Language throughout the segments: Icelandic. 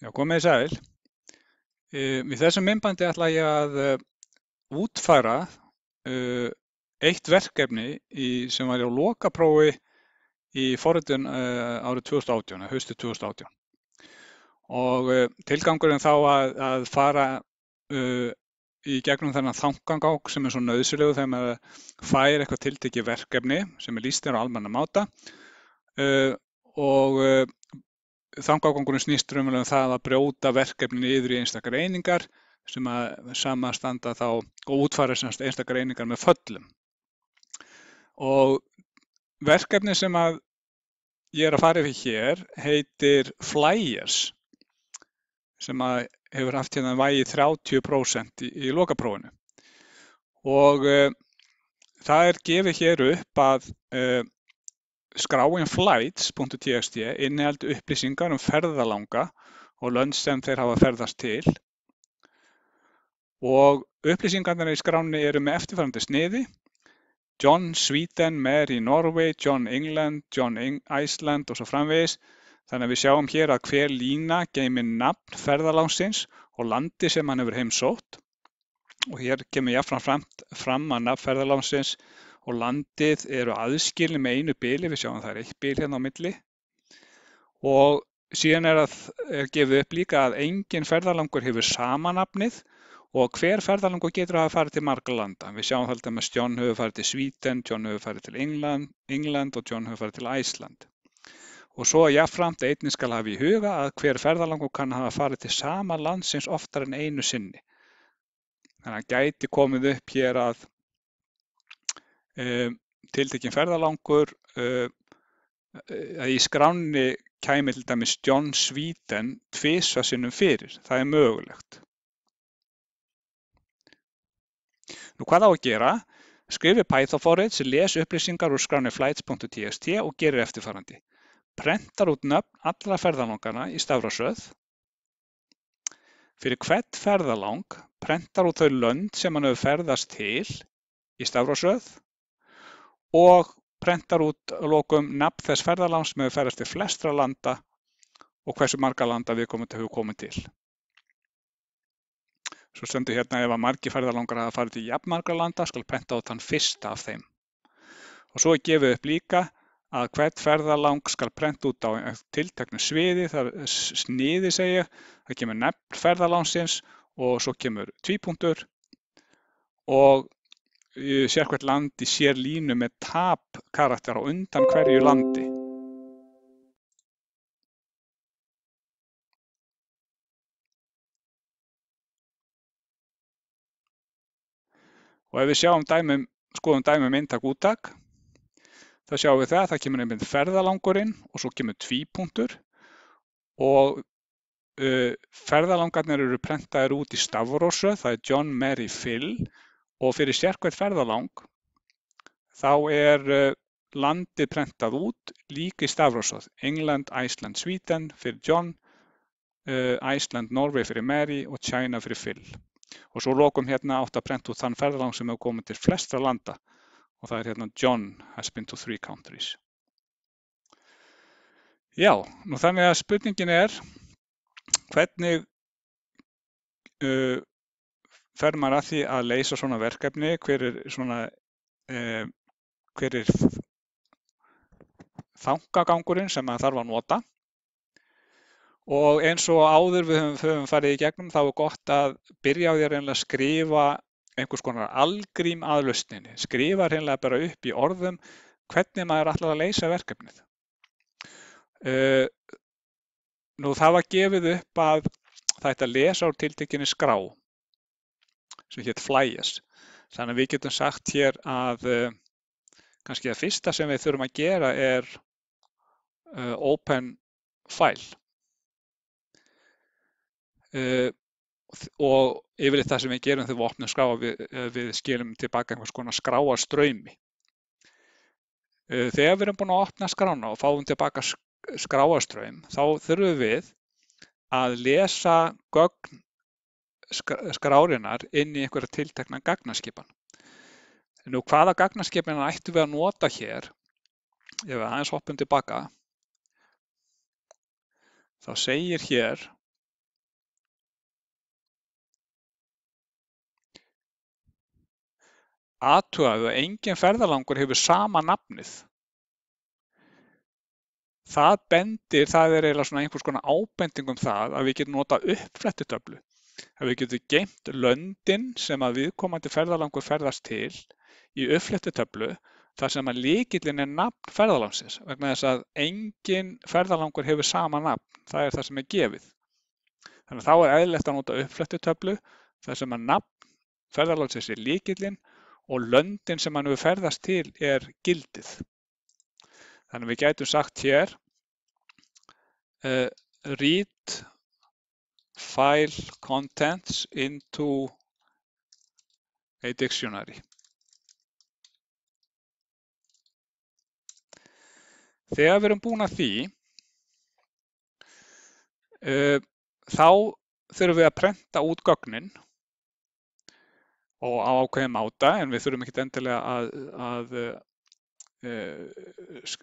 Já, komið eh, í sæl. Í þessum myndbandi ætla ég að eh, útfæra eh, eitt verkefni sem var á lokaprófi í forritun árið 2018, hausti 2018. Og tilgangurinn þá að, að fara í gegnum þennan þangangák sem er svo nöðsilegu þegar maður fær eitthvað tiltekið verkefni sem er lístinn á almanna máta og Þangágangurinn snýst raunverulega um það að brjóta verkefnin yfir í einstakar einingar sem að samanstanda þá og útfæra einstakar einingar með föllum. Og verkefni sem að ég er að fara yfir hér heitir Flyers sem að hefur haft hérna vægi 30% í, í lokaprófinu. Og uh, það er gefið hér upp að uh, Skráin flights.txt inniheldur upplýsingar um ferðalanga og lönd sem þeir hafa ferðast til og upplýsingarnar í skráni eru með eftirfærandi sniði John Sweden, Mary Norway, John England, John Iceland og svo framvegis þannig að við sjáum hér að hver lína geymir nafn ferðalangsins og landi sem hann hefur heimsótt og hér kemur jáfnfram fram að nafn ferðalangsins og landið eru aðskilin með einu bili, við sjáum það er eitt bil hérna á milli og síðan er, að, er gefið upp líka að engin ferðalangur hefur samanapnið og hver ferðalangur getur að fara til marga landa. Við sjáum það að John hefur farið til Svíten, John hefur farið til England, England og John hefur farið til Æsland. Og svo jáfnframt einnig skal hafa í huga að hver ferðalangur kann hafa farið til sama landsins oftar en einu sinni. Þannig að gæti komið upp hér að Um, tiltekinn ferðalangur um, að í skránni kæmi til dæmis John Svíten tvisa sinnum fyrir, það er mögulegt. Nú hvað á að gera? Skrifi Python-forrið sem les upplýsingar úr skráni flights.txt og gerir eftirfarandi. Prentar út nöfn allra ferðalangana í stafrasöð. Fyrir hvert ferðalang prentar út þau lönd sem hann hefur ferðast til í stafrasöð og prentar út lokum nafn þess ferðaláns sem hefur ferðast til flestra landa og hversu marga landa við komum til að hafa komið til. Svo stendur hérna ef að margi ferðalangar hafa farið til jafnmarga landa skal prenta út þann fyrsta af þeim. Og svo er gefið upp líka að hvert ferðalang skal prenta út á tilteknu sviði, það er sniði segja, það kemur nefn ferðalansins og svo kemur tvípunktur og Eh, sérkvært landi sér línu með tap karakter á undan hverju landi. Og ef við sjáum dæmum, skoðum dæmum eintak úttak, þá sjáum við það að það kemur einmitt ferðalangurinn og svo kemur tvípunktur og uh, ferðalangarnir eru prentaðir út í stafrósu, það er John, Mary, Phil og og fyrir sérkvæmt ferðalang þá er eh, landið prentað út líka í stafrósóð. England, Iceland, Sweden fyrir John, eh, Iceland, Norway fyrir Mary og China fyrir Phil. Og svo lokum hérna átt að prenta út þann ferðalang sem hefur komið til flestra landa og það er hérna John has been to three countries. Já, nú þannig að spurningin er hvernig uh, fer maður að því að leysa svona verkefni, hver er svona, eh, hver er þangagangurinn sem maður þarf að nota og eins og áður við höfum, höfum farið í gegnum þá er gott að byrja á því að skrifa einhvers konar algrím að lausninni, skrifa reynilega bara upp í orðum hvernig maður er alltaf að leysa verkefnið. Uh, nú það var gefið upp að það ætti að lesa úr tiltekinni skrá sem hétt Flyers. Þannig að við getum sagt hér að eh, kannski það fyrsta sem við þurfum að gera er uh, open file. Uh, og yfirleitt það sem við gerum þegar við opnum skrá við, við skilum tilbaka einhvers konar skráarströymi. Þegar við erum búin að opna skrána og fáum tilbaka skráarströym þá þurfum við að lesa gögn skrárinnar inn í einhverja tiltekna gagnaskipan. Nú hvaða gagnaskipina ættum við að nota hér? Ef við aðeins hoppum tilbaka, þá segir hér aðtugaðu að engin ferðalangur hefur sama nafnið. Það bendir, það er eiginlega svona einhvers konar ábending um það að við getum nota uppflettutöflu að við getum geymt löndin sem að viðkomandi ferðalangur ferðast til í uppflettu töflu þar sem að líkillin er nafn ferðalangsins vegna þess að engin ferðalangur hefur sama nafn, það er það sem er gefið. Þannig að þá er eðlilegt að nota uppflettu töflu þar sem að nafn ferðalangsins er líkillin og löndin sem hann hefur ferðast til er gildið. Þannig að við getum sagt hér uh, eh, read file contents into a dictionary. Þegar við erum búin að því, uh, þá þurfum við að prenta út gögnin og á ákveðum áta, en við þurfum ekkert endilega að, að uh,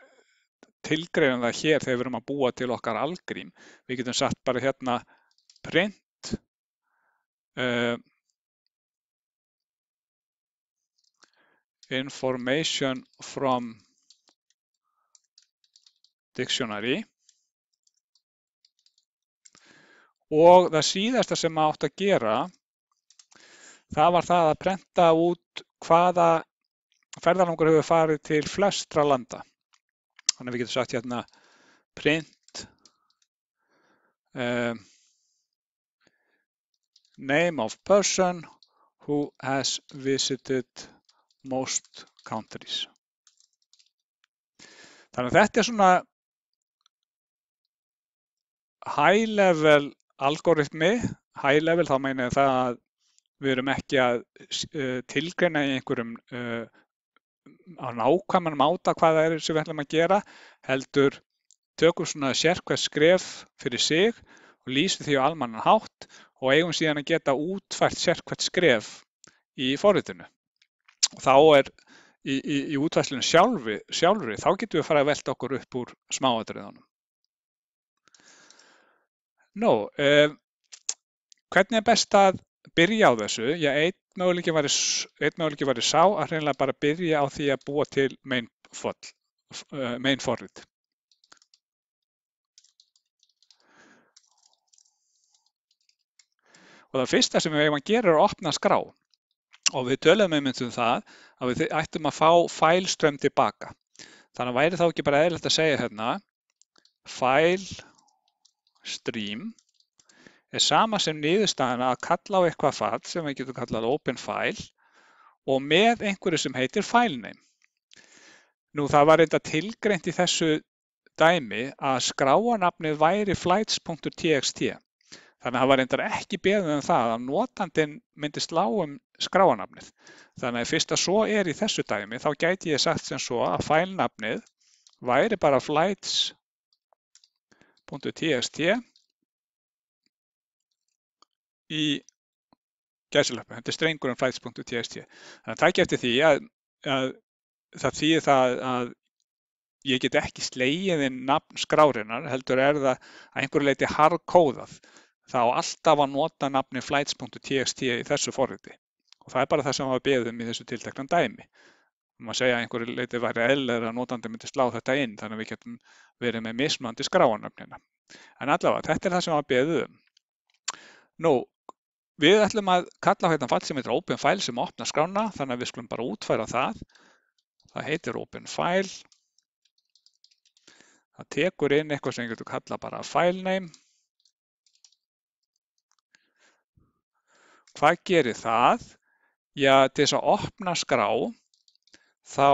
tilgreina það hér þegar við erum að búa til okkar algrím. Við getum satt bara hérna print uh, information from dictionary og það síðasta sem maður átt að gera það var það að prenta út hvaða ferðarlangur hefur farið til flestra landa. Þannig að við getum sagt hérna print um, Name of person who has visited most countries. Þannig að þetta er svona high level algoritmi, high level þá meina það að við erum ekki að eh, tilgreina í einhverjum uh, á nákvæmann máta hvað það er sem við ætlum að gera, heldur tökum svona sérkvæð skref fyrir sig og lýsum því á almannan hátt og eigum síðan að geta útfært sérkvært skref í forritinu. Og þá er í, í, í útfæslinu sjálfri, sjálfri, þá getum við að fara að velta okkur upp úr smáadriðanum. Nú, eh, hvernig er best að byrja á þessu? Já, einn möguleiki var í sá að hreinlega bara byrja á því að búa til main, eh, main forrit. og það fyrsta sem við eigum að gera er að opna skrá og við töluðum einmitt um það að við ættum að fá fælströmm tilbaka. Þannig að væri þá ekki bara eðlert að segja hérna fælstrím er sama sem niðurstaðana að kalla á eitthvað fall sem við getum kallað open file og með einhverju sem heitir filename. Nú það var reynda tilgreint í þessu dæmi að skráanapnið væri flights.txt Þannig að það var reyndar ekki beðið um það að notandin myndi slá um skráanafnið. Þannig að fyrst að svo er í þessu dæmi þá gæti ég sagt sem svo að fælnafnið væri bara flights.txt í gæsilöfum. Þetta er strengur um flights.txt. Þannig að það ekki eftir því að, að það þýðir það að ég get ekki slegið inn nafn skrárinar heldur er það að einhverju leiti harkóðað það á alltaf að nota nafni flights.txt í þessu forriti og það er bara það sem hafa beðið um í þessu tiltaklan dæmi. Maður segja að einhverju leiti væri eðlera að notandi myndi slá þetta inn þannig að við getum verið með mismandi skráanöfnina. En allavega, þetta er það sem hafa beðið um. Nú, við ætlum að kalla hérna fall sem heitir open file sem opna skrána þannig að við skulum bara útfæra það. Það heitir open file. Það tekur inn eitthvað sem við getum kalla bara file name Hvað gerir það? Já, til þess að opna skrá þá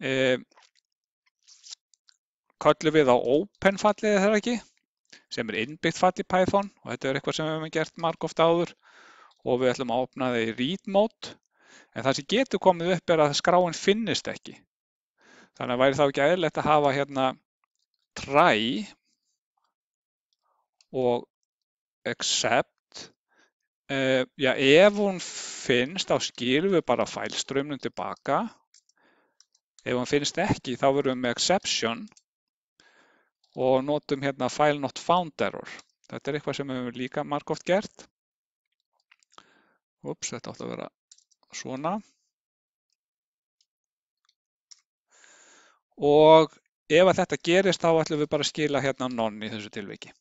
e, kollum við á open fallið þegar ekki sem er innbyggt fall í Python og þetta er eitthvað sem við hefum gert margóft áður og við ætlum að opna það í read mode en það sem getur komið upp er að skráin finnist ekki. Þannig að væri þá ekki aðeinlegt að hafa hérna try og except uh, eh, já, ef hún finnst þá skilum við bara fælströmmnum tilbaka ef hún finnst ekki þá verðum við með exception og notum hérna file not found error þetta er eitthvað sem við hefum líka margóft gert ups, þetta átt að vera svona og ef að þetta gerist þá ætlum við bara að skila hérna nonn í þessu tilviki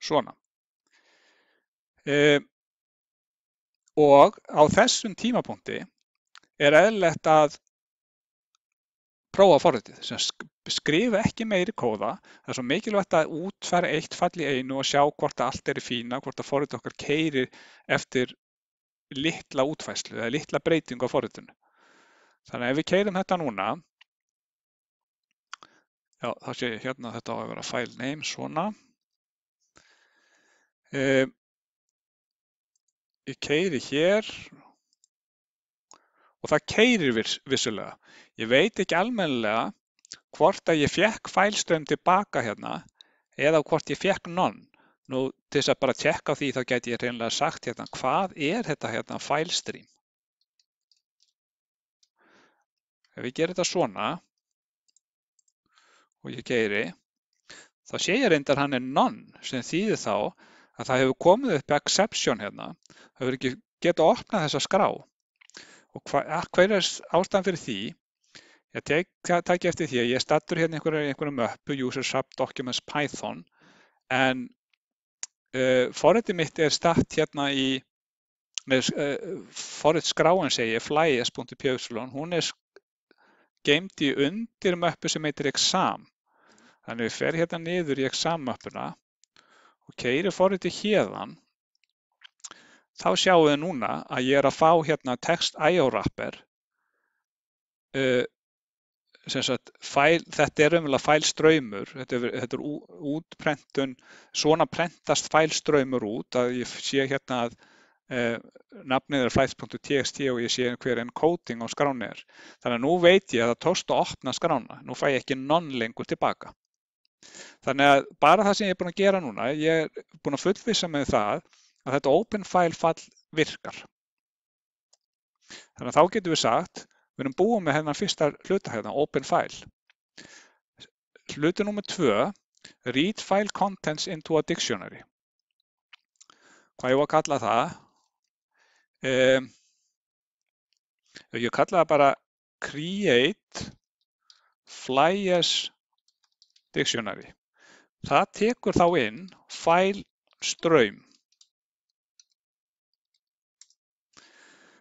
svona. Uh, og á þessum tímapunkti er eðlilegt að prófa forritið sem skrifa ekki meiri kóða. Það er svo mikilvægt að útfæra eitt fall í einu og sjá hvort að allt er í fína, hvort að forritið okkar keirir eftir litla útfæslu eða litla breytingu á forritinu. Þannig að ef við keirum þetta núna, já þá sé ég hérna að þetta á að vera file name svona. Um, ég keiri hér og það keirir viss, vissulega. Ég veit ekki almenlega hvort að ég fekk fælstöðum tilbaka hérna eða hvort ég fekk nonn. Nú til þess að bara tjekka því þá get ég reynilega sagt hérna hvað er þetta hérna fælstrím? Ef ég ger þetta svona og ég keiri þá sé ég reyndar hann er nonn sem þýðir þá að það hefur komið upp exception hérna, það hefur ekki getið að opna þessa skrá og hva, hver er ástæðan fyrir því? Ég tæk eftir því að ég stattur hérna einhverjum, einhverjum uppu user sub documents python en uh, forrætti mitt er statt hérna í með uh, forrætt skráin segi flyes.pjauslun, hún er geimt í undir möppu sem heitir exam þannig við fer hérna niður í exam möppuna og keiri forritið hérðan þá sjáum við núna að ég er að fá hérna text IO-wrapper uh, þetta er umvel að fælströymur þetta er, þetta er útprentun svona prentast fælströymur út að ég sé hérna að uh, nafnið er flæðs.txt og ég sé hver encoding á skránir þannig að nú veit ég að það tóst að opna skrána, nú fæ ég ekki non-lengur tilbaka Þannig að bara það sem ég er búin að gera núna, ég er búin að fullvisa með um það að þetta open file fall virkar. Þannig að þá getum við sagt, við erum búin með hennar fyrsta hluta hérna, open file. Hluti nummer 2, read file contents into a dictionary. Hvað ég var að kalla það? Um, ég kalla það bara create flyers Dictionary. Það tekur þá inn fælstraum.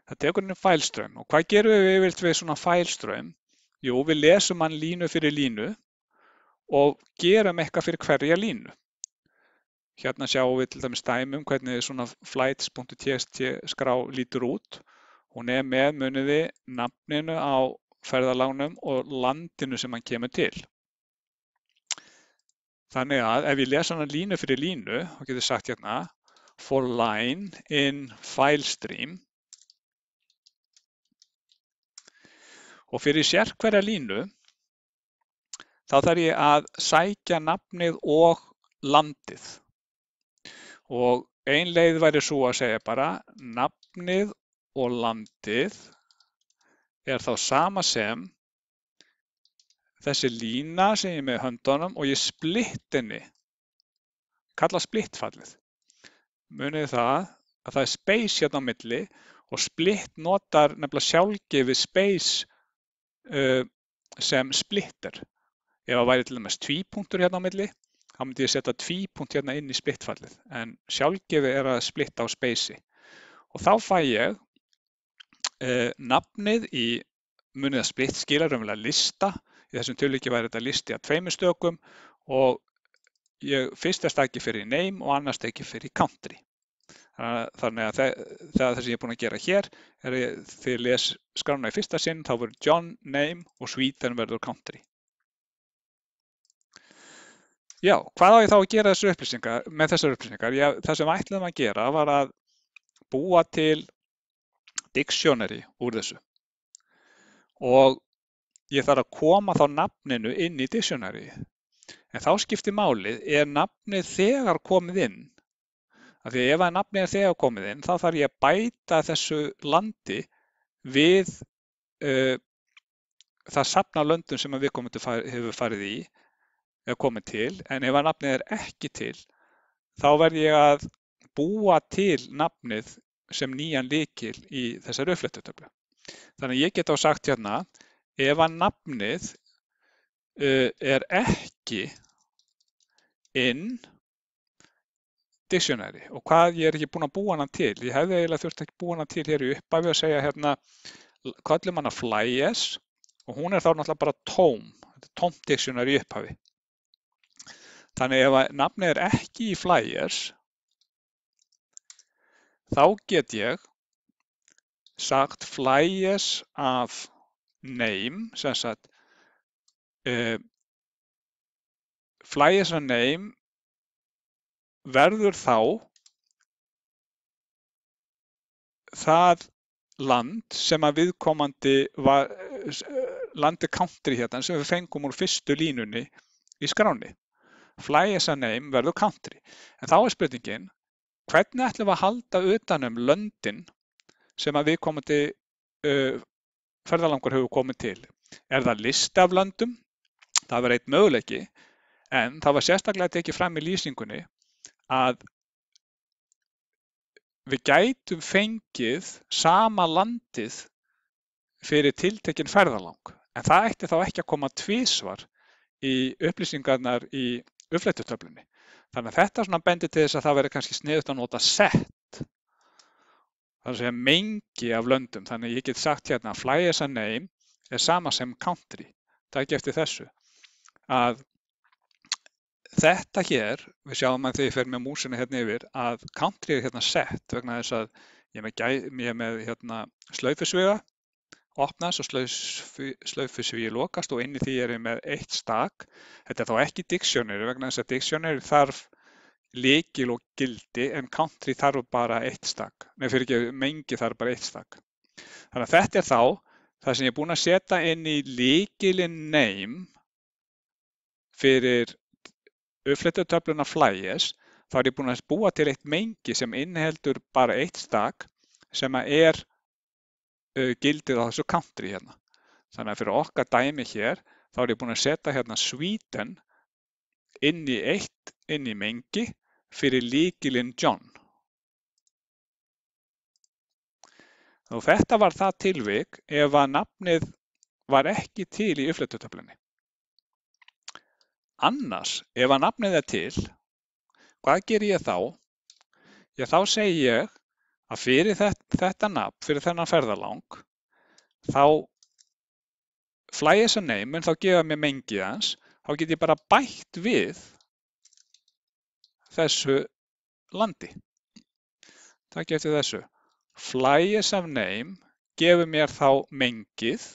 Það tekur inn fælstraum og hvað gerum við yfirvilt við svona fælstraum? Jú, við lesum hann línu fyrir línu og gerum eitthvað fyrir hverja línu. Hérna sjáum við til dæmis dæmum hvernig svona flights.txt skrá lítur út. Hún er með muniði nafninu á ferðalágnum og landinu sem hann kemur til. Þannig að ef ég lesa hana línu fyrir línu og getur sagt hérna for line in file stream og fyrir sérkverja línu þá þarf ég að sækja nafnið og landið og ein leið væri svo að segja bara nafnið og landið er þá sama sem þessi lína sem ég er með höndunum og ég splitt henni, kalla splittfallið. Munið það að það er space hérna á milli og splitt notar nefnilega sjálfgefið space uh, sem splitter. Ef það væri til dæmis tvípunktur hérna á milli, þá myndi ég setja tvípunkt hérna inn í splittfallið. En sjálfgefið er að splitta á spacei. Og þá fæ ég uh, nafnið í munið að splitt skilja raunverulega lista Í þessum tilviki væri þetta listi af tveimur stökum og ég fyrsta stæki fyrir name og annar stæki fyrir country. Þannig að það, það sem ég er búin að gera hér er að því ég les skrána í fyrsta sinn þá verður John name og Sweden verður country. Já, hvað á ég þá að gera upplýsingar, með þessar upplýsingar? Já, það sem ætlaðum að gera var að búa til dictionary úr þessu og Ég þarf að koma þá nafninu inn í Dictionary. En þá skiptir málið, er nafnið þegar komið inn? Af því ef að nafnið er þegar komið inn, þá þarf ég að bæta þessu landi við uh, það sapna löndum sem við hefur farið í, eða komið til, en ef að nafnið er ekki til, þá verð ég að búa til nafnið sem nýjan likil í þessari uppflettutöflu. Þannig ég get á sagt hérna, Ef að nafnið eh, er ekki in dictionary og hvað ég er ekki búin að búa hana til, ég hefði eiginlega þurft ekki búa hana til hér í uppæfi að segja hérna kallum hana flyes og hún er þá náttúrulega bara tóm, þetta er tóm dictionary í uppæfi. Þannig ef að nafnið er ekki í flyes þá get ég sagt flyes af name sem sagt uh, eh, fly is a name verður þá það land sem að viðkomandi var, eh, landi country hérna sem við fengum úr fyrstu línunni í skráni. Fly is a name verður country. En þá er spurningin hvernig ætlum við að halda utanum löndin sem að viðkomandi uh, ferðalangur hefur komið til. Er það listi af löndum? Það verður einn möguleiki en það var sérstaklega tekið fram í lýsingunni að við gætum fengið sama landið fyrir tiltekinn ferðalang en það ætti þá ekki að koma tvísvar í upplýsingarnar í uppflættutöflunni. Þannig að þetta bendir til þess að það verður kannski sniðut að nota sett það er mengi af löndum, þannig ég get sagt hérna að fly as a name er sama sem country, takk eftir þessu að þetta hér, við sjáum að þegar ég fer með músinu hérna yfir, að country er hérna sett vegna þess að ég er með, gæ, ég er með hérna, slaufisviða opnast og slaufisviði lokast og inn í því er ég með eitt stak, þetta er þá ekki dictionary vegna þess að dictionary þarf lykil og gildi en country þarf bara eitt stakk. Nei fyrir ekki, mengi þarf bara eitt stakk. Þannig að þetta er þá það sem ég er búin að setja inn í lykilin name fyrir uppflyttutöfluna flyers þá er ég búin að búa til eitt mengi sem innheldur bara eitt stakk sem er uh, gildið á þessu country hérna. Þannig að fyrir okkar dæmi hér þá er ég búin að setja hérna Sweden inn í eitt, inn í mengi Fyrir lykilinn John. Þetta var það tilvik ef að nafnið var ekki til í uppfléttutöflunni. Annars, ef að nafnið er til, hvað ger ég þá? Ég þá segi ég að fyrir þetta, þetta nafn, fyrir þennan ferðalang, þá fly as a name en þá gefa mér mengið hans, þá get ég bara bætt við þessu landi. Takk eftir þessu. Fly is a name gefur mér þá mengið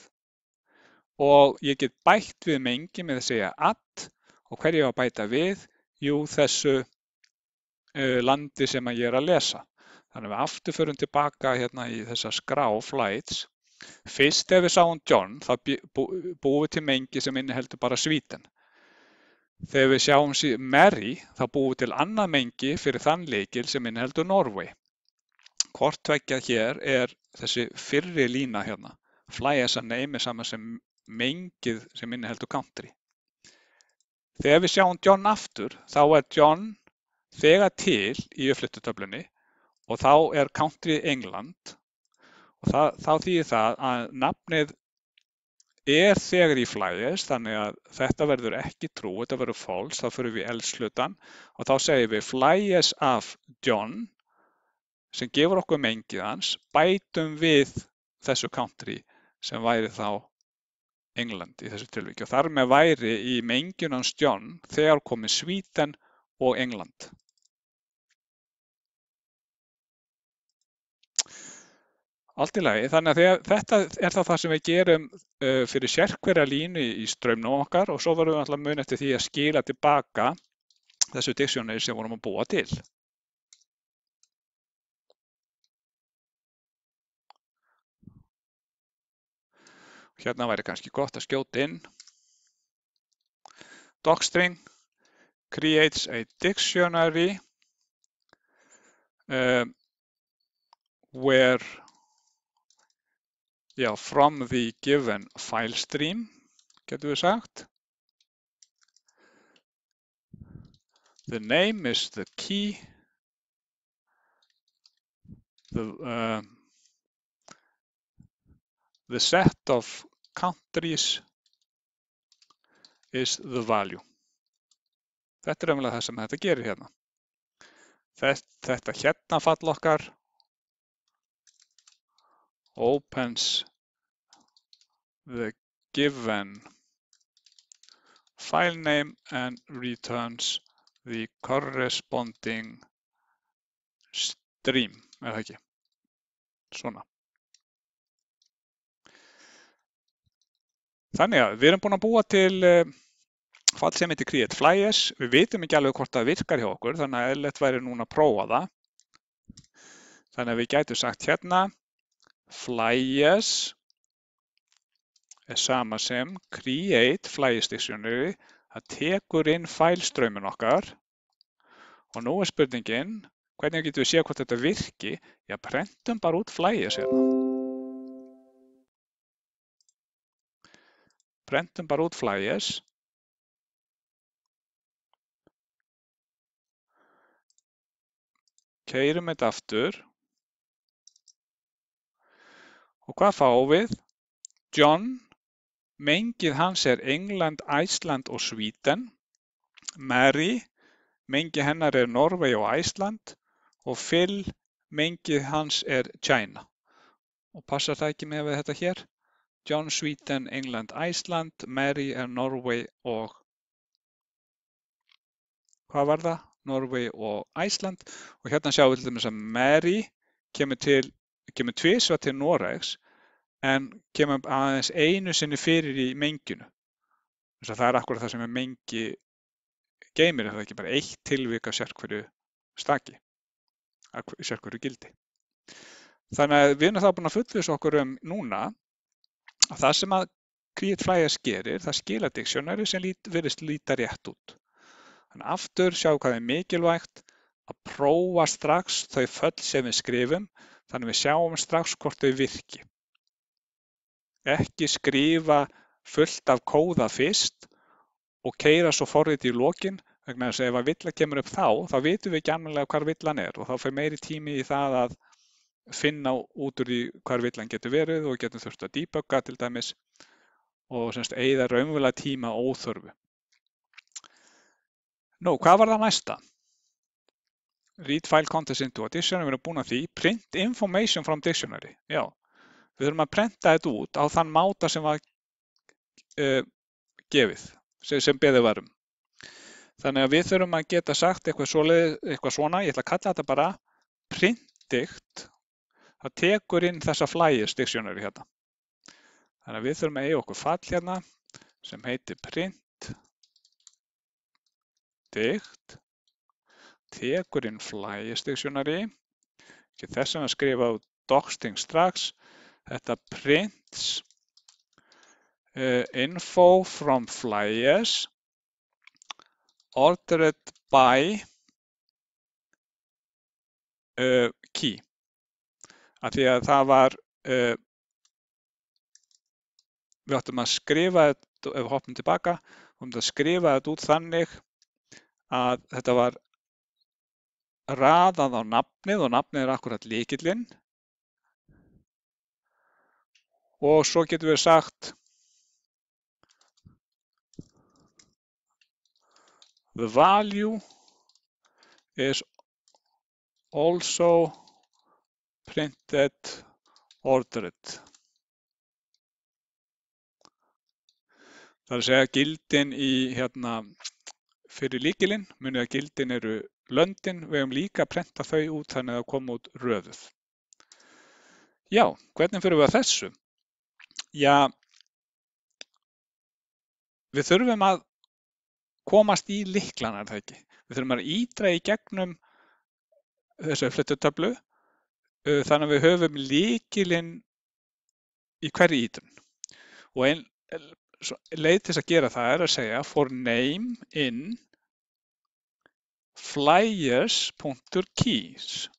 og ég get bætt við mengi með að segja at og hverju ég á að bæta við? Jú, þessu uh, landi sem ég er að lesa. Þannig að við afturförum tilbaka hérna í þessa skrá flights. Fyrst ef við sáum John þá búum við til mengi sem inniheldur bara svíten. Þegar við sjáum Mary þá búum við til annað mengi fyrir þann lykil sem inniheldur Norway. Hvort tveggja hér er þessi fyrri lína hérna. Fly as a name er sama sem mengið sem inniheldur country. Þegar við sjáum John aftur þá er John þegar til í uppflyttutöflunni og þá er country England og það, þá þýðir það að nafnið er þegar í flæðis þannig að þetta verður ekki trú, þetta verður false, þá fyrir við elslutan og þá segir við flæðis af John sem gefur okkur mengið hans, bætum við þessu country sem væri þá England í þessu tilvíki og þar með væri í menginans John þegar komið Svíten og England. Allt í lagi, þannig að þetta er það, það sem við gerum uh, fyrir sérkverja línu í strömmnum okkar og svo verðum við alltaf mun eftir því að skila tilbaka þessu diksjónir sem vorum að búa til. Hérna væri kannski gott að skjóta inn. Docstring creates a dictionary uh, where já, from the given file stream, getur við sagt. The name is the key. The, uh, the set of countries is the value. Þetta er umlega það sem þetta gerir hérna. Þetta, þetta hérna fall okkar opens the given file name and returns the corresponding stream, er það ekki? Svona. Þannig að við erum búin að búa til eh, fall sem heitir create flyers. Við veitum ekki alveg hvort það virkar hjá okkur, þannig að eðlert væri núna að prófa það. Þannig að við gætu sagt hérna Flyers er sama sem Create Flyers Dictionary, það tekur inn fælstrauminn okkar og nú er spurningin hvernig getum við séð hvort þetta virki? Já, prentum bara út Flyers hérna. Prentum bara út Flyers. Keirum þetta aftur. Og hvað fáum við? John, mengið hans er England, Æsland og Svíten. Mary, mengið hennar er Norveg og Æsland. Og Phil, mengið hans er China. Og passar það ekki með þetta hér? John, Svíten, England, Æsland, Mary er Norveg og hvað var það? Norveg og Æsland og hérna sjáum við til dæmis að Mary kemur til kemur tvísvað til Noregs en kemur aðeins einu sinni fyrir í menginu. Þess að það er akkurat það sem er mengi geymir, það er ekki bara eitt tilvika sérkverju staki, sérkverju gildi. Þannig að við erum það búin að fullvisa okkur um núna að það sem að Create Flyers gerir, það skila diksjónari sem lít, verðist líta rétt út. Þannig aftur sjá hvað er mikilvægt að prófa strax þau föll sem við skrifum þannig við sjáum strax hvort þau virki. Ekki skrifa fullt af kóða fyrst og keira svo forrið í lokin vegna þess að ef að villan kemur upp þá, þá vitum við ekki annarlega hvar villan er og þá fyrir meiri tími í það að finna út úr því hvar villan getur verið og getum þurft að debugga til dæmis og semst eigða raunvöla tíma óþörfu. Nú, hvað var það næsta? read file contents into a dictionary, við erum búin að því, print information from dictionary, já. Við þurfum að prenta þetta út á þann máta sem var uh, gefið, sem, sem beðið varum. Þannig að við þurfum að geta sagt eitthvað, svoleið, eitthvað svona, ég ætla að kalla þetta bara printikt, það tekur inn þessa flyers dictionary hérna. Þannig að við þurfum að eiga okkur fall hérna sem heitir print dict tekur inn Flyest Dictionary. Ekki þess vegna skrifa á Doxting strax. Þetta prints uh, info from Flyest ordered by uh, key. Af því að það var, uh, við áttum að skrifa þetta, ef við hoppum tilbaka, við áttum að skrifa þetta út þannig að þetta var raðað á nafnið og nafnið er akkurat líkillinn og svo getum við sagt the value is also printed ordered. Það er að segja gildin í, hérna, fyrir líkilinn, munið að gildin eru löndin, við höfum líka prenta þau út þannig að það koma út röðuð. Já, hvernig fyrir við að þessu? Já, við þurfum að komast í liklanar það ekki. Við þurfum að ídra í gegnum þessu flyttutablu þannig að við höfum likilinn í hverju ídrun. Og einn leið til þess að gera það er að segja for name in flyers.keys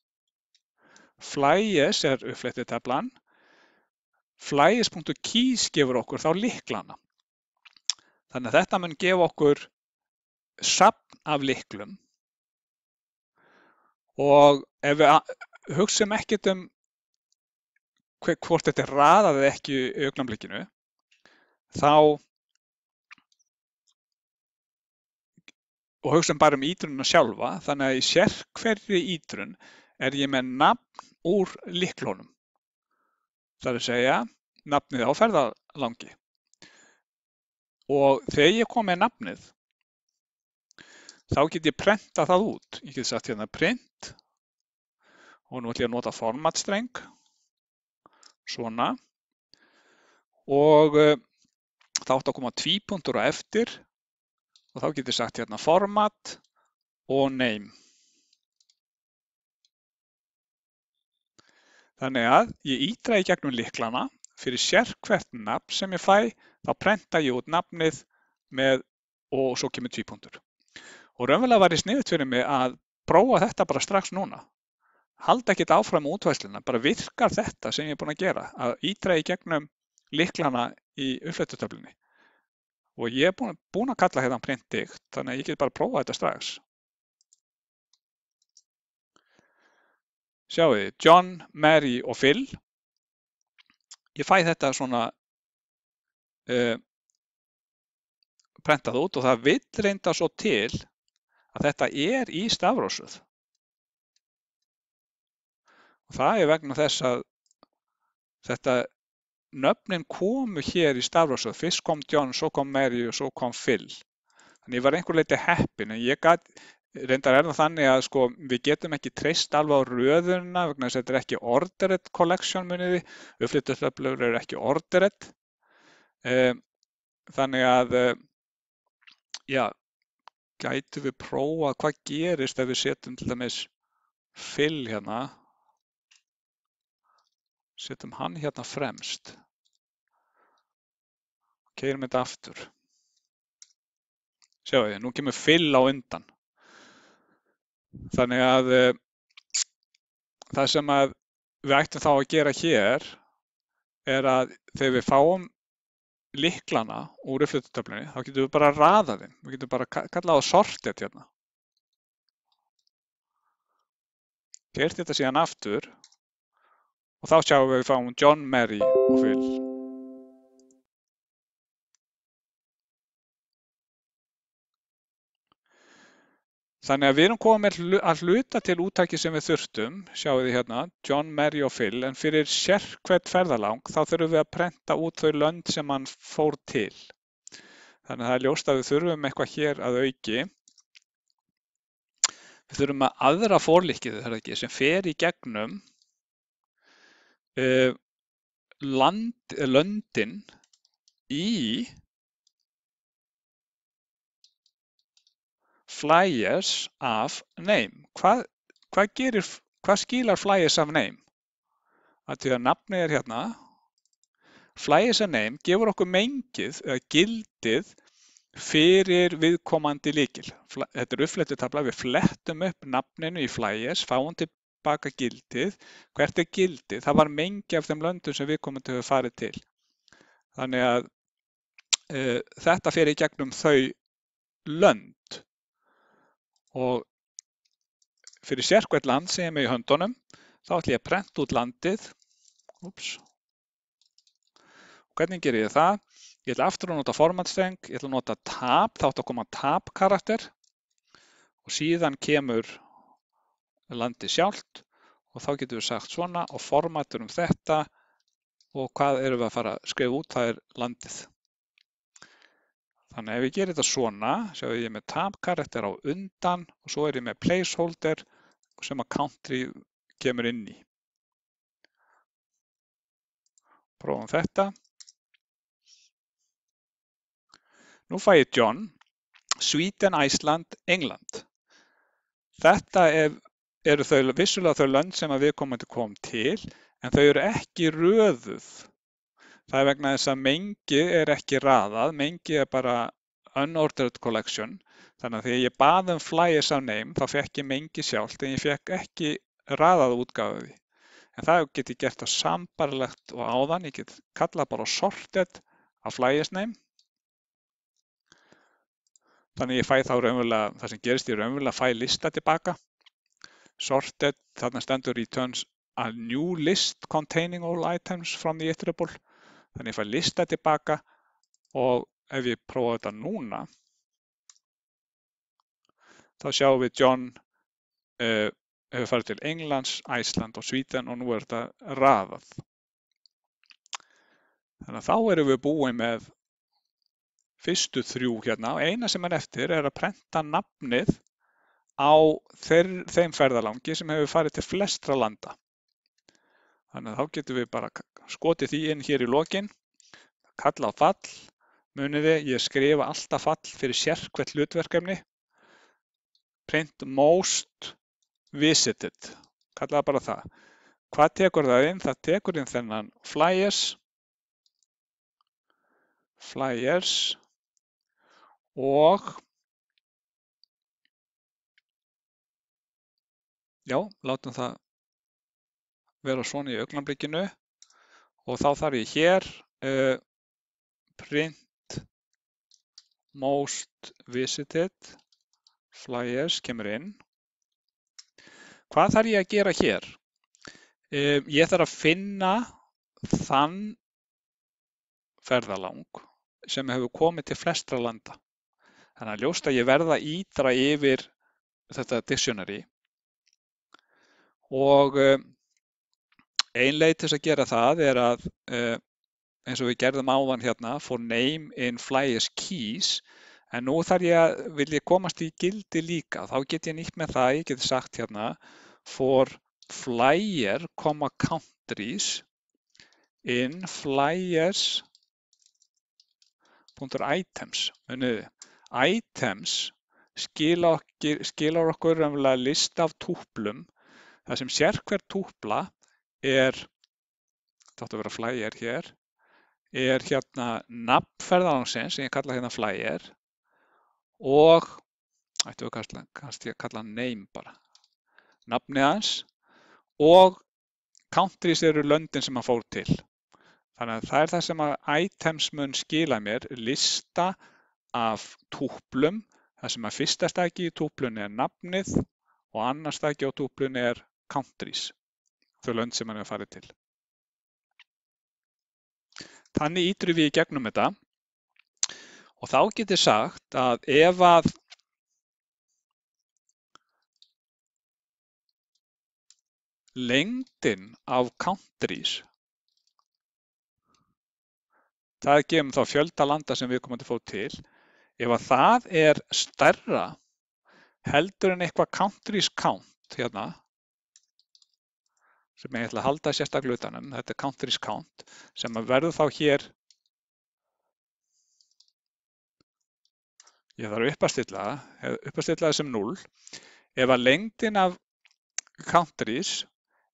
Flyers er uppflettitablan. Flyers.keys gefur okkur þá liklana. Þannig að þetta mun gefa okkur sapn af liklum og ef við hugsim ekkert um hvort þetta er raðað eða ekki í augnamblikinu þá og hugsaðum bara um ítrununa sjálfa þannig að í sérkverri ítrun er ég með nafn úr liklónum. Það er að segja nafnið á ferðalangi og þegar ég kom með nafnið þá get ég prenta það út. Ég get satt hérna print og nú ætlum ég að nota formatstreng svona og eh, þá ætti að koma tvípundur og eftir og þá getið sagt hérna format og name. Þannig að ég ítra í gegnum liklana fyrir sér hvert nafn sem ég fæ, þá prenta ég út nafnið með og svo kemur tvípundur. Og raunverulega var ég sniðut fyrir mig að prófa þetta bara strax núna. Halda ekkert áfram útvæsluna, bara virkar þetta sem ég er búin að gera, að ítra í gegnum liklana í uppflættutöflunni og ég er búin, búin að kalla hérna printdict, þannig að ég get bara að prófa þetta strax. Sjáu þið, John, Mary og Phil. Ég fæ þetta svona uh, prentað út og það vill reynda svo til að þetta er í stafrósuð. Og það er vegna þess að þetta nöfnin komu hér í stafrófsröð, fyrst kom John, svo kom Mary og svo kom Phil. Þannig ég var einhver leiti heppin en ég gat, reyndar er það þannig að sko við getum ekki treyst alveg á röðuna vegna þess að þetta er ekki ordered collection muniði, uppflyttustöflur eru ekki ordered. Um, þannig að, uh, já, gætu við prófa hvað gerist ef við setjum til dæmis Phil hérna Setjum hann hérna fremst. Keyrum þetta aftur. Sjáu þið, nú kemur fill á undan. Þannig að eh, það sem að við ættum þá að gera hér er að þegar við fáum liklana úr uppflututöflunni þá getum við bara að raða þeim. Við getum bara að kalla á sortet hérna. Gert þetta síðan aftur Og þá sjáum við að við fáum John, Mary og Phil. Þannig að við erum komið að hluta til úttæki sem við þurftum, sjáum við hérna, John, Mary og Phil, en fyrir sérkvært ferðalang þá þurfum við að prenta út þau lönd sem hann fór til. Þannig að það er ljóst að við þurfum eitthvað hér að auki. Við þurfum að aðra fórlikið, þetta er ekki, sem fer í gegnum Eh, land, eh, löndin í flyers af name. Hvað, hvað, gerir, hvað skilar flyers af name? Að því að nafni er hérna. Flyers af name gefur okkur mengið eða gildið fyrir viðkomandi líkil. Þetta er uppflettutabla, við flettum upp nafninu í flyers, fáum til baka gildið. Hvert er gildið? Það var mengi af þeim löndum sem viðkomandi hefur farið til. Þannig að e, þetta fer í gegnum þau lönd og fyrir sérkvært land sem ég hef með í höndunum þá ætlum ég að prenta út landið. Ups. Hvernig ger ég það? Ég ætla aftur að nota formatstreng, ég ætla að nota tab, þá ætla að koma tab karakter og síðan kemur landið sjálft og þá getum við sagt svona og formatur um þetta og hvað erum við að fara að skrifa út, það er landið. Þannig ef ég gerir þetta svona, sjáu ég með tabkarættir á undan og svo er ég með placeholder sem að country kemur inn í. Prófum þetta. Nú fæ ég John, Sweden, Iceland, England. Þetta ef eru þau vissulega þau lönd sem að viðkomandi kom til en þau eru ekki röðuð. Það er vegna þess að mengi er ekki raðað, mengi er bara unordered collection þannig að því að ég baði um flyers á name þá fekk ég mengi sjálft en ég fekk ekki raðað útgáðu því. En það get ég gert á sambarlegt og áðan, ég get kallað bara sorted á flyers name þannig að ég fæ þá raunverulega, það sem gerist ég raunverulega fæ lista tilbaka Sorted, þarna stendur returns a new list containing all items from the iterable. Þannig ég fæ lista tilbaka og ef ég prófa þetta núna þá sjáum við John uh, hefur farið til Englands, Æsland og Svítan og nú er þetta raðað. Þannig að þá erum við búið með fyrstu þrjú hérna og eina sem er eftir er að prenta nafnið á þeir, þeim ferðalangi sem hefur farið til flestra landa. Þannig að þá getum við bara skotið því inn hér í lokin, kalla á fall, muniði ég skrifa alltaf fall fyrir sérkvæmt hlutverkefni, print most visited, kalla bara það. Hvað tekur það inn? Það tekur inn þennan flyers, flyers og Já, látum það vera svona í augnablikinu og þá þarf ég hér uh, print most visited flyers kemur inn. Hvað þarf ég að gera hér? Um, ég þarf að finna þann ferðalang sem hefur komið til flestra landa. Þannig að ljósta ég verða ídra yfir þetta dictionary og eh, ein leið til þess að gera það er að eh, eins og við gerðum áðan hérna for name in flyers keys en nú þarf ég að, vil ég komast í gildi líka, þá get ég nýtt með það, ég get sagt hérna for flyer, countries in flyers.items items skilar okkur, skila okkur um list af túplum þar sem sérhver túpla er, þetta átt að vera flyer hér, er hérna nafnferðalansins sem ég kalla hérna flyer og ættu að kannski að kalla name bara, nafnið hans og countries eru löndin sem hann fór til. Þannig að það er það sem að items mun skila mér lista af túplum, það sem að fyrsta stæki í túplunni er nafnið og annar stæki á túplunni er countries, þau lönd sem hann hefur farið til. Þannig íturum við í gegnum þetta og þá getur sagt að ef að lengdin af countries það gefum þá fjölda landa sem við komum til að fá til, ef að það er stærra heldur en eitthvað countries count hérna sem ég ætla að halda sérstaklega utanum, þetta er count 3's count sem verður þá hér ég þarf uppastilla uppastilla þessum 0 ef að lengdin af count 3's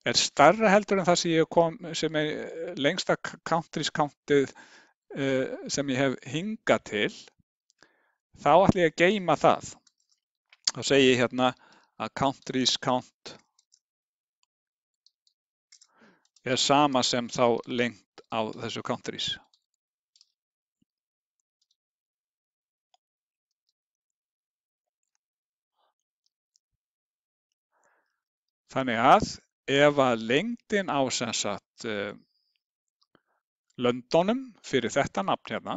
er starra heldur en það sem ég kom sem er lengsta count 3's countið uh, eh, sem ég hef hinga til þá ætla ég að geima það þá segi ég hérna að count 3's count er sama sem þá lengd á þessu countries. Þannig að ef að lengdin á sem sagt uh, eh, löndónum fyrir þetta nafn hérna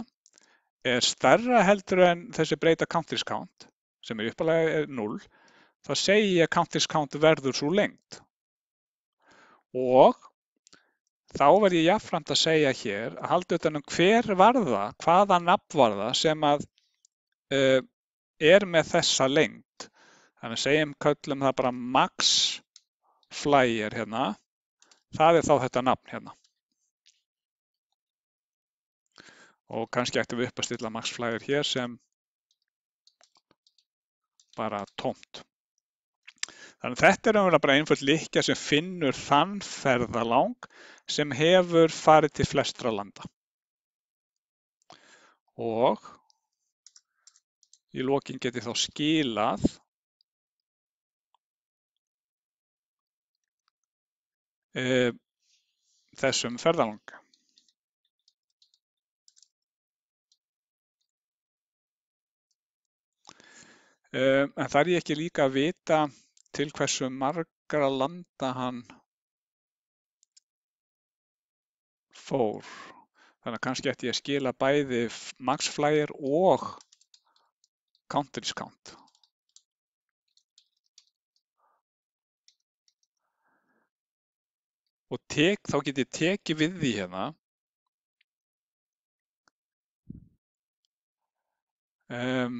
er stærra heldur en þessi breyta countries count sem er uppalega 0 þá segir ég að countries count verður svo lengt og Þá verð ég jafnframt að segja hér að halda utanum hver var það, hvaða nafn var það sem að uh, er með þessa lengt. Þannig segjum kallum það bara max flyer hérna. Það er þá þetta nafn hérna. Og kannski ættum við upp að stilla max flyer hér sem bara tómt. Þannig þetta er umverða bara einföld líka sem finnur þann ferðalang sem hefur farið til flestra landa. Og í lókin geti þá skilað e, þessum ferðalanga. E, en það er ég ekki líka að vita til hversu margra landa hann fór. Þannig að kannski ætti ég að skila bæði maxflyer og counterdiscount. Og tek, þá get ég tekið við því hérna. Um,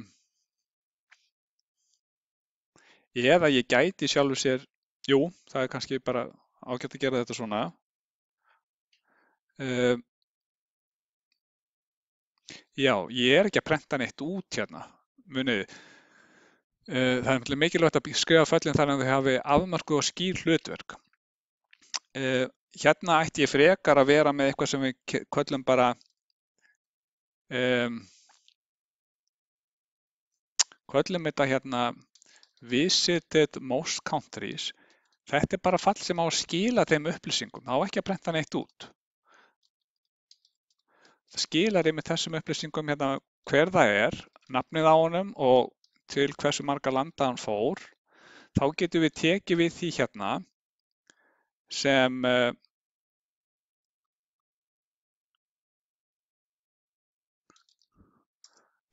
eða ég gæti sjálfur sér, jú, það er kannski bara ágætt að gera þetta svona. Uh, já, ég er ekki að prenta neitt út hérna, muniði. Uh, eh, það er mjög mikilvægt að skrifa föllin þar að þau hafi afmarkuð og skýr hlutverk. Uh, hérna ætti ég frekar að vera með eitthvað sem við kvöllum bara um, ehm, kvöllum þetta hérna visited most countries þetta er bara fall sem á að skila þeim upplýsingum, þá ekki að brenta neitt út skilar einmitt þessum upplýsingum hérna hver það er, nafnið á honum og til hversu marga landa hann fór. Þá getum við tekið við því hérna sem eh,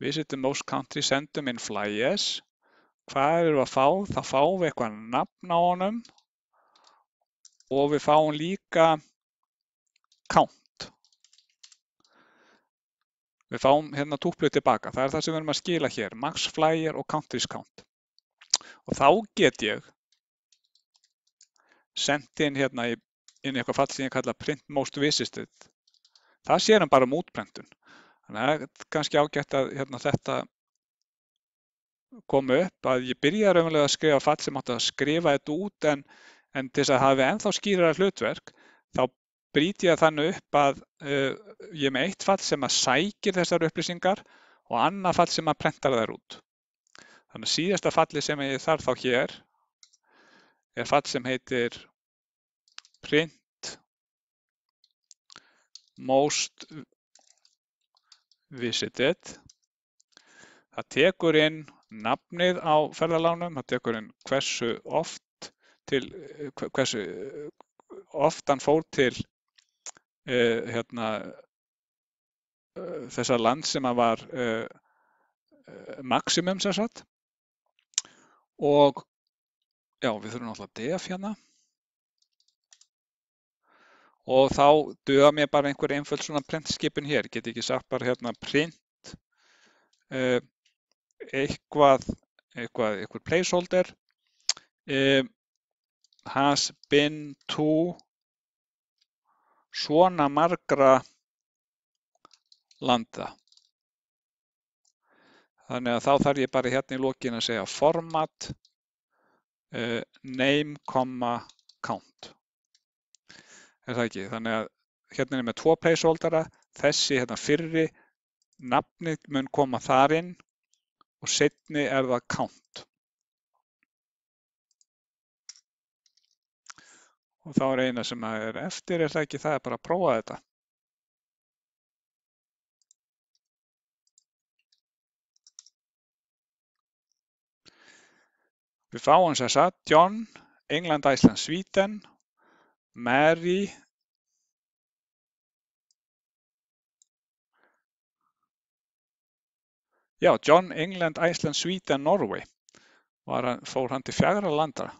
við setjum most country, sendum inn flyers. Hvað erum við að fá? Þá fáum við eitthvað nafn á honum og við fáum líka count. Við fáum hérna tuplu tilbaka. Það er það sem við erum að skila hér, max flyer og count discount. Og þá get ég sendið inn hérna í, inn í eitthvað fall sem ég kalla print most visited. Það sé hann bara um útprentun. Þannig að það er kannski ágætt að hérna, þetta komu upp að ég byrja raunverulega að skrifa fall sem átt að skrifa þetta út en, en til þess að hafi ennþá skýrar hlutverk brýt ég það þannig upp að uh, ég er með eitt fall sem að sækir þessar upplýsingar og annað fall sem að prentar þær út. Þannig að síðasta falli sem ég þarf þá hér er fall sem heitir print most visited. Það tekur inn nafnið á ferðalánum, það tekur inn hversu oft, til, hversu eh, oft hann fór til uh, hérna, uh, þessa land sem að var eh, maximum sér satt og já, við þurfum náttúrulega def hérna og þá döða mér bara einhver einföld svona printskipin hér, get ekki sagt bara hérna print eitthvað, eitthvað, eitthvað placeholder um, has been to svona margra landa. Þannig að þá þarf ég bara hérna í lókin að segja format uh, name, count. Er það ekki? Þannig að hérna er með tvo placeholdera, þessi hérna fyrri, nafnið mun koma þar inn og setni er það count. Og þá er eina sem er eftir er það ekki, það er bara að prófa þetta. Við fáum þess að John, England, Iceland, Sweden, Mary, já, John, England, Iceland, Sweden, Norway, hann, fór hann til fjagra landara.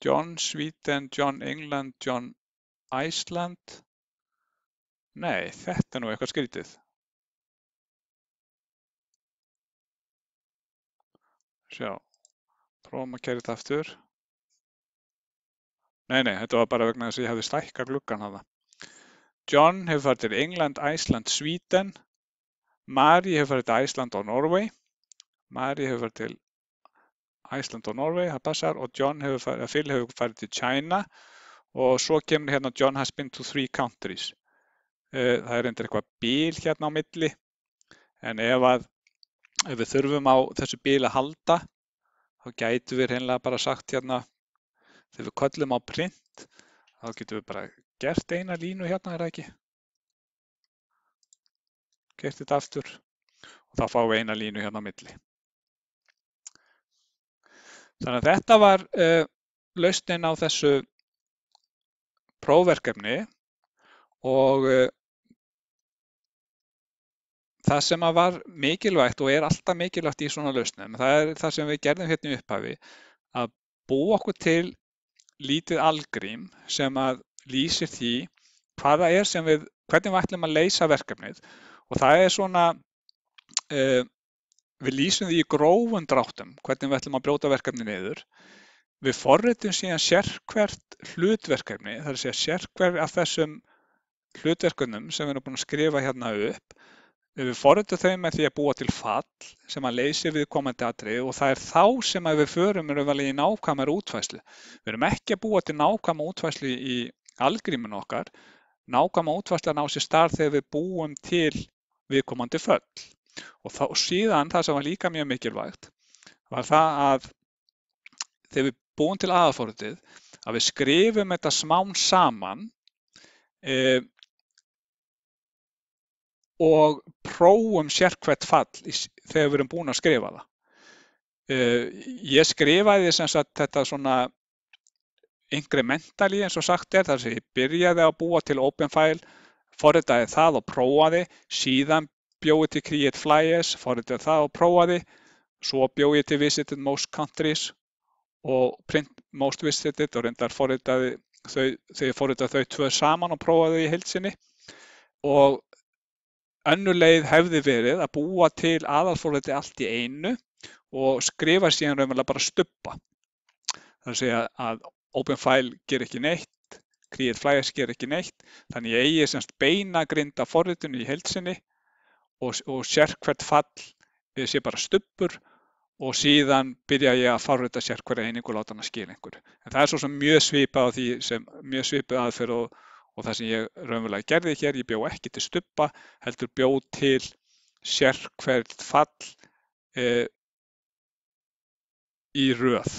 John Sweden John England John Iceland Nei, þetta er nú eitthvað skrítið. Sjá, prófum að gera þetta aftur. Nei, nei, þetta var bara vegna þess að ég hefði stækka gluggan hafa. John hefur farið til England, Iceland, Sweden. Mari hefur farið til Iceland og Norway. Mari hefur farið til Iceland og Norway, það passar og John hefur farið, Phil hefur farið til China og svo kemur hérna John has been to three countries. Eh, það er endur eitthvað bíl hérna á milli en ef, að, ef við þurfum á þessu bíl að halda þá gætu við hreinlega bara sagt hérna þegar við kollum á print þá getum við bara gert eina línu hérna er það ekki. Gert þetta aftur og þá fáum við eina línu hérna á milli. Þannig að þetta var uh, lausnin á þessu prófverkefni og uh, það sem var mikilvægt og er alltaf mikilvægt í svona lausnum, það er það sem við gerðum hérna í upphafi, að búa okkur til lítið algrím sem að lýsir því hvaða er sem við, hvernig við ætlum að leysa verkefnið og það er svona uh, Við lýsum því í grófum dráttum hvernig við ætlum að brjóta verkefni niður. Við forritum síðan sérkvert hlutverkefni, það er að segja sérkvert af þessum hlutverkunum sem við erum búin að skrifa hérna upp. Við forritum þau með því að búa til fall sem að leysi við komandi atrið og það er þá sem við förum í nákvæmar útvæslu. Við erum ekki að búa til nákvæmar útvæslu í algrímun okkar. Nákvæmar útvæsla ná sér starf þegar við búum til viðkomandi föll. Og þá síðan það sem var líka mjög mikilvægt var það að þegar við búum til aðforritið að við skrifum þetta smán saman e, og prófum sérkvæmt fall í, þegar við erum búin að skrifa það. E, ég skrifaði sagt, þetta svona incrementally eins og sagt er, þar sem ég byrjaði að búa til open file, forritaði það og prófaði, síðan bjó ég til Create Flyers, forritaði það og prófaði. Svo bjó ég til Visited Most Countries og Print Most Visited og reyndar forritaði þau, þegar forritaði þau tvö saman og prófaði þau í heilsinni. Og önnulegð hefði verið að búa til aðalforriti allt í einu og skrifa síðan raunverulega bara stuppa. Það er að segja að OpenFile ger ekki neitt. Create Flyers ger ekki neitt, þannig ég eigi semst beina grinda forritinu í heilsinni og, og sér hvert fall sé bara stuppur og síðan byrja ég að farrita sér hverja einingu og láta hann að skilja einhverju. En það er svo sem mjög svipað á því sem mjög svipað aðferð og, og það sem ég raunverulega gerði hér, ég bjó ekki til stuppa, heldur bjó til sér hvert fall e, í röð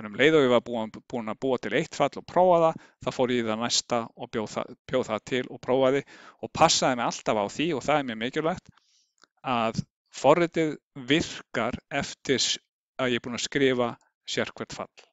En um leið og ég var búin, búin að búa til eitt fall og prófa það, þá fór ég í það næsta og bjóð það, bjóð það til og prófaði og passaði mig alltaf á því og það er mjög mikilvægt að forritið virkar eftir að ég er búin að skrifa sérkvært fall.